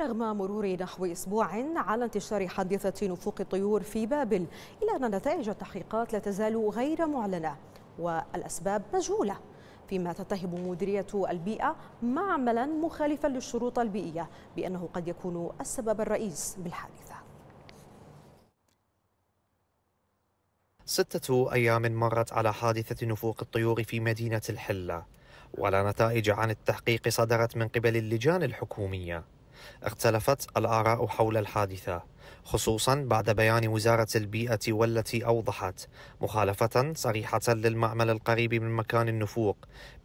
رغم مرور نحو أسبوع على انتشار حادثة نفوق الطيور في بابل إلا أن نتائج التحقيقات لا تزال غير معلنة والأسباب مجهولة فيما تتهم مديرية البيئة معملا مخالفا للشروط البيئية بأنه قد يكون السبب الرئيس بالحادثة ستة أيام مرت على حادثة نفوق الطيور في مدينة الحلة ولا نتائج عن التحقيق صدرت من قبل اللجان الحكومية اختلفت الآراء حول الحادثة خصوصا بعد بيان وزارة البيئة والتي أوضحت مخالفة صريحة للمعمل القريب من مكان النفوق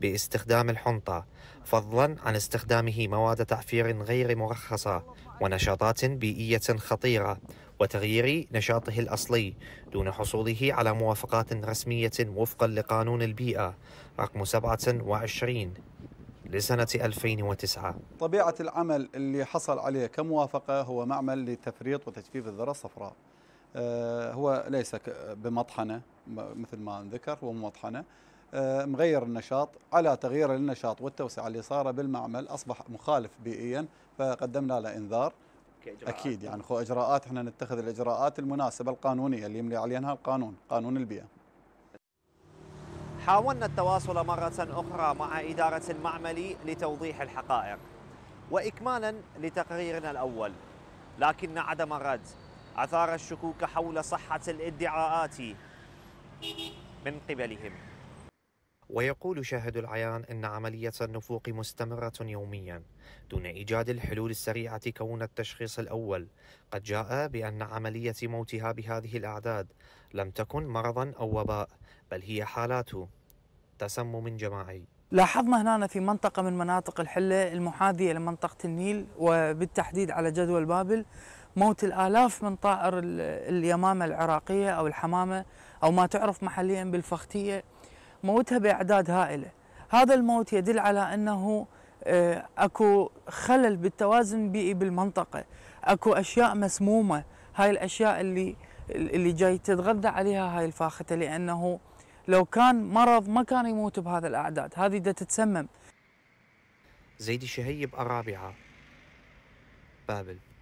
باستخدام الحنطة فضلا عن استخدامه مواد تعفير غير مرخصة ونشاطات بيئية خطيرة وتغيير نشاطه الأصلي دون حصوله على موافقات رسمية وفقا لقانون البيئة رقم 27 لسنة 2009 طبيعة العمل اللي حصل عليه كموافقة هو معمل لتفريط وتجفيف الذرة الصفراء آه، هو ليس بمطحنة مثل ما ذكر هو مطحنة آه، مغير النشاط على تغيير النشاط والتوسعة اللي صار بالمعمل أصبح مخالف بيئيا فقدمنا له إنذار كإجراءات. أكيد يعني إجراءات احنا نتخذ الإجراءات المناسبة القانونية اللي يملي عليها القانون قانون البيئة حاولنا التواصل مرة أخرى مع إدارة المعمل لتوضيح الحقائق وإكمالا لتقريرنا الأول لكن عدم الرد أثار الشكوك حول صحة الادعاءات من قبلهم ويقول شاهد العيان أن عملية النفوق مستمرة يوميا دون إيجاد الحلول السريعة كون التشخيص الأول قد جاء بأن عملية موتها بهذه الأعداد لم تكن مرضا أو وباء بل هي حالات تسمم جماعي لاحظنا هنا في منطقة من مناطق الحلة المحاذية لمنطقة النيل وبالتحديد على جدول بابل موت الآلاف من طائر اليمامة العراقية أو الحمامة أو ما تعرف محليا بالفختية موتها باعداد هائله هذا الموت يدل على انه آه، اكو خلل بالتوازن البيئي بالمنطقه اكو اشياء مسمومه هاي الاشياء اللي اللي جاي تتغذى عليها هاي الفاخته لانه لو كان مرض ما كان يموت بهذا الاعداد هذه دا تتسمم زيد الشهيب أرابعة بابل